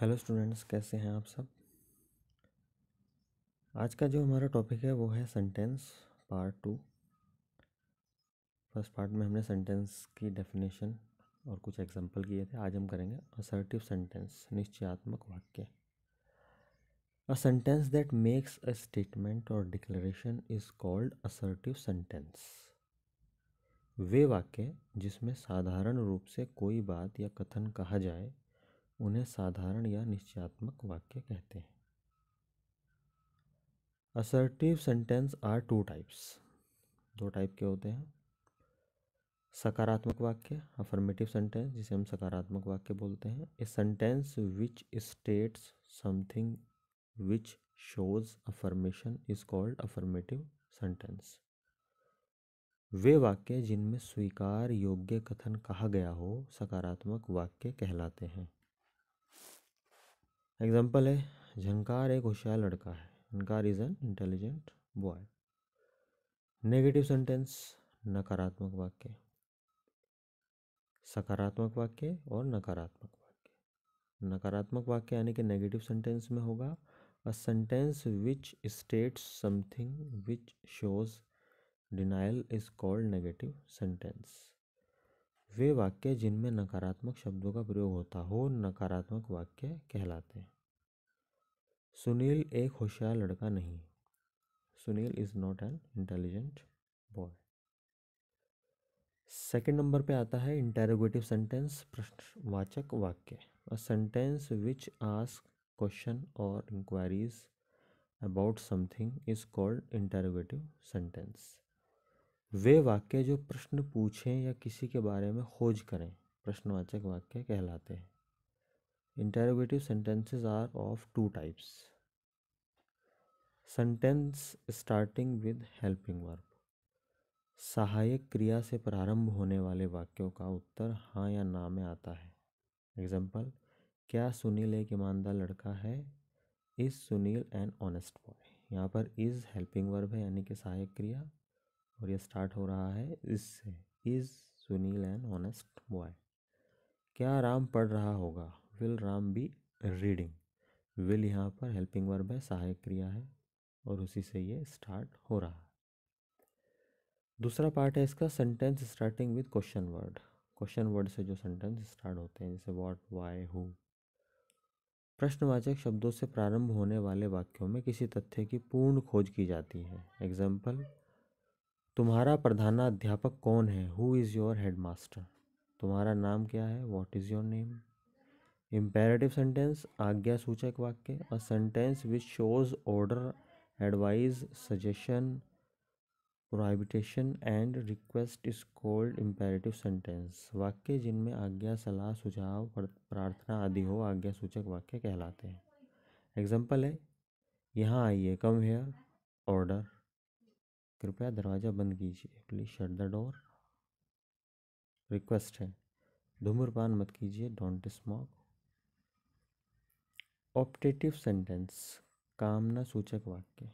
hello students कैसे हैं आप सब आज का जो हमारा टॉपिक है वो है sentence part two first part में हमने सेंटेंस की डेफिनेशन और कुछ एग्जांपल किए थे आज हम करेंगे असर्टिव सेंटेंस निश्चयात्मक वाक्य a sentence that makes a statement or declaration is called assertive sentence वे वाक्य जिसमें साधारण रूप से कोई बात या कथन कहा जाए उन्हें साधारण या निश्चयात्मक वाक्य कहते हैं assertive sentence are two types दो टाइप के होते हैं सकारात्मक वाक्य अफर्मेटिव सेंटेंस जिसे हम सकारात्मक वाक्य बोलते हैं a sentence which states something which shows affirmation is called affirmative sentence वे वाक्य जिनमें स्वीकार योग्य कथन कहा गया हो सकारात्मक वाक्य कहलाते हैं एग्जाम्पल है झंकार एक होशियार लड़का है Jhankar is an intelligent boy negative sentence नकारात्मक वाक्य सकारात्मक वाक्य और नकारात्मक वाक्य नकारात्मक वाक्य यानी कि नेगेटिव सेंटेंस में होगा a sentence which states something which shows denial is called negative sentence वे वाक्य जिनमें नकारात्मक शब्दों का प्रयोग होता हो नकारात्मक वाक्य कहलाते हैं सुनील एक होशियार लड़का नहीं Sunil is not an intelligent boy second number पे आता है इंटेरोगेटिव सेंटेंस प्रश्नवाचक वाक्य a sentence which ask question or inquiries about something is called interrogative sentence वे वाक्य जो प्रश्न पूछें या किसी के बारे में खोज करें प्रश्नवाचक वाक्य कहलाते हैं interrogative sentences are of two types sentence starting with helping verb सहायक क्रिया से प्रारंभ होने वाले वाक्यों का उत्तर हाँ या ना में आता है एग्जाम्पल क्या सुनील एक ईमानदार लड़का है is Sunil an honest boy यहाँ पर इज़ हेल्पिंग वर्ब है यानी कि सहायक क्रिया और ये स्टार्ट हो रहा है इससे is Sunil an honest boy क्या राम पढ़ रहा होगा will Ram be reading will यहाँ पर हेल्पिंग वर्ब है सहायक क्रिया है और उसी से ये स्टार्ट हो रहा है दूसरा पार्ट है इसका sentence starting with question word question word से जो सेंटेंस स्टार्ट होते हैं जैसे वॉट वाई हु प्रश्नवाचक शब्दों से प्रारंभ होने वाले वाक्यों में किसी तथ्य की पूर्ण खोज की जाती है एग्जाम्पल तुम्हारा प्रधानाध्यापक कौन है who is your head master तुम्हारा नाम क्या है what is your name imperative sentence आज्ञा सूचक वाक्य और sentence which shows order advise suggestion prohibition and request is called imperative sentence वाक्य जिनमें आज्ञा सलाह सुझाव प्रार्थना आदि हो आज्ञा सूचक वाक्य कहलाते हैं एग्जाम्पल है यहाँ आइए कम हेयर ऑर्डर कृपया दरवाज़ा बंद कीजिए please shut the door request है धूम्रपान मत कीजिए डोंट स्मोक ऑप्टेटिव सेंटेंस कामना सूचक वाक्य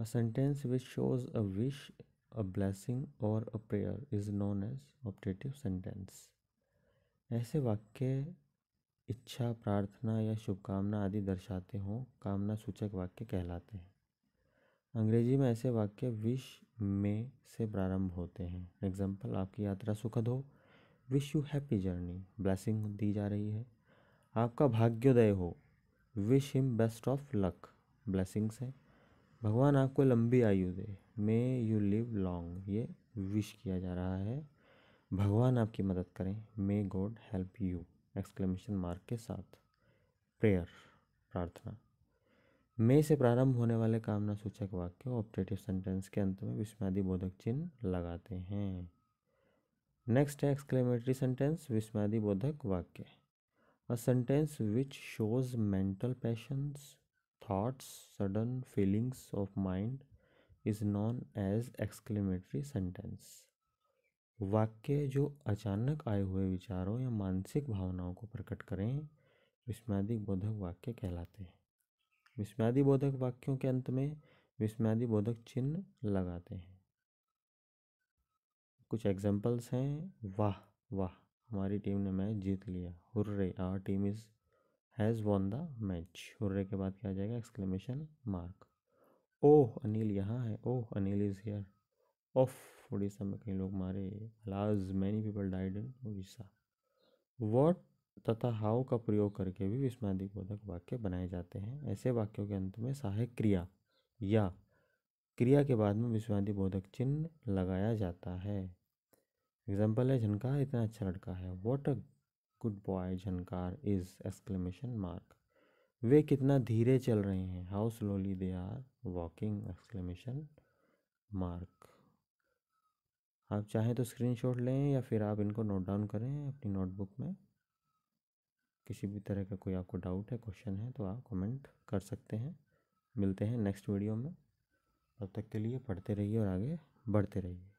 a sentence which shows a wish a blessing or a prayer is known as optative sentence ऐसे वाक्य इच्छा प्रार्थना या शुभकामना आदि दर्शाते हों कामना सूचक वाक्य कहलाते हैं अंग्रेजी में ऐसे वाक्य विश में से प्रारंभ होते हैं एग्जाम्पल आपकी यात्रा सुखद हो wish you happy journey blessing दी जा रही है आपका भाग्योदय हो wish him best of luck blessings हैं भगवान आपको लंबी आयु दे मे यू लिव लॉन्ग ये विश किया जा रहा है भगवान आपकी मदद करें may God help you exclamation mark के साथ प्रेयर प्रार्थना मे से प्रारंभ होने वाले कामना सूचक वाक्य ऑपरेटिव सेंटेंस के अंत में विस्मयादि बोधक चिन्ह लगाते हैं नेक्स्ट है एक्सक्लेमेटरी सेंटेंस विस्मयादि बोधक वाक्य a sentence which shows mental passions thoughts sudden feelings of mind is known as exclamatory sentence वाक्य जो अचानक आए हुए विचारों या मानसिक भावनाओं को प्रकट करें विस्मयादिक बोधक वाक्य कहलाते हैं विस्मयादि बोधक वाक्यों के अंत में विस्मयादि बोधक चिन्ह लगाते हैं कुछ एग्जाम्पल्स हैं वाह वाह हमारी टीम ने मैच जीत लिया hurray our team is has won the match hurray के बाद क्या आ जाएगा एक्सक्लेमेशन मार्क ओह अनिल यहाँ है ओह अनिल इज़ हेयर ऑफ उड़ीसा में कई लोग मारे लाज many people died in Orissa what तथा हाउ का प्रयोग करके भी विस्मादिक बोधक वाक्य बनाए जाते हैं ऐसे वाक्यों के अंत में सहायक क्रिया या क्रिया के बाद में विस्मादी बोधक चिन्ह लगाया जाता है एग्जाम्पल है झनकार इतना अच्छा लड़का है what a good boy Jhankar is exclamation mark वे कितना धीरे चल रहे हैं how slowly they are walking exclamation mark आप चाहें तो स्क्रीनशॉट लें या फिर आप इनको नोट डाउन करें अपनी नोटबुक में किसी भी तरह का कोई आपको डाउट है क्वेश्चन है तो आप कमेंट कर सकते हैं मिलते हैं नेक्स्ट वीडियो में तब तक के लिए पढ़ते रहिए और आगे बढ़ते रहिए